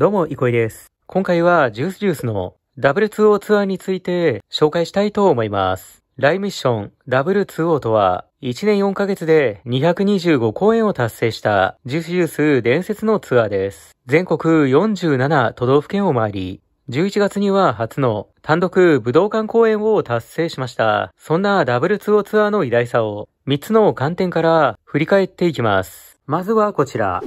どうも、いこいです。今回はジュースジュースの W2O ツアーについて紹介したいと思います。ライミッション W2O とは、1年4ヶ月で225公演を達成したジュースジュース伝説のツアーです。全国47都道府県を回り、11月には初の単独武道館公演を達成しました。そんな W2O ツアーの偉大さを3つの観点から振り返っていきます。まずはこちら。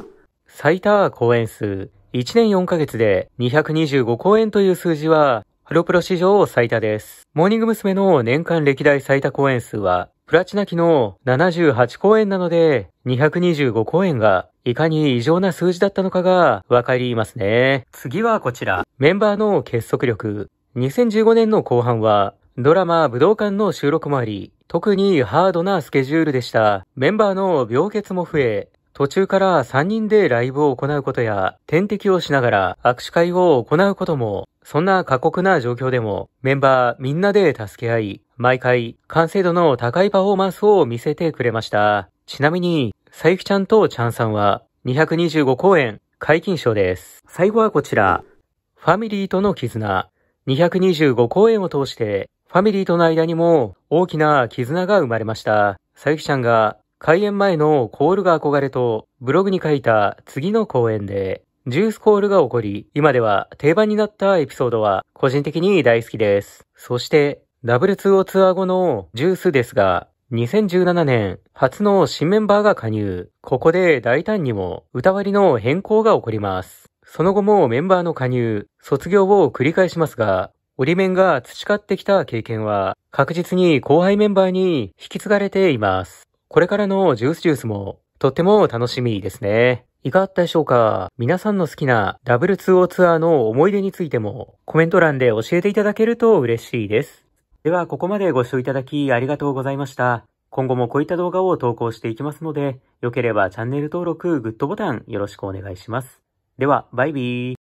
最多公演数1年4ヶ月で225公演という数字は、ハロプロ史上最多です。モーニング娘。の年間歴代最多公演数は、プラチナ期の78公演なので、225公演がいかに異常な数字だったのかがわかりますね。次はこちら。メンバーの結束力。2015年の後半は、ドラマ武道館の収録もあり、特にハードなスケジュールでした。メンバーの病欠も増え、途中から3人でライブを行うことや、点滴をしながら握手会を行うことも、そんな過酷な状況でも、メンバーみんなで助け合い、毎回完成度の高いパフォーマンスを見せてくれました。ちなみに、さゆきちゃんとちゃんさんは、225公演、解禁賞です。最後はこちら、ファミリーとの絆、225公演を通して、ファミリーとの間にも大きな絆が生まれました。さゆきちゃんが開演前のコールが憧れとブログに書いた次の公演でジュースコールが起こり、今では定番になったエピソードは個人的に大好きです。そして W2O ツアー後のジュースですが、2017年初の新メンバーが加入。ここで大胆にも歌割りの変更が起こります。その後もメンバーの加入、卒業を繰り返しますが、折り面が培ってきた経験は確実に後輩メンバーに引き継がれています。これからのジュースジュースもとっても楽しみですね。いかがだったでしょうか皆さんの好きな W2O ツアーの思い出についてもコメント欄で教えていただけると嬉しいです。ではここまでご視聴いただきありがとうございました。今後もこういった動画を投稿していきますので、良ければチャンネル登録、グッドボタンよろしくお願いします。では、バイビー。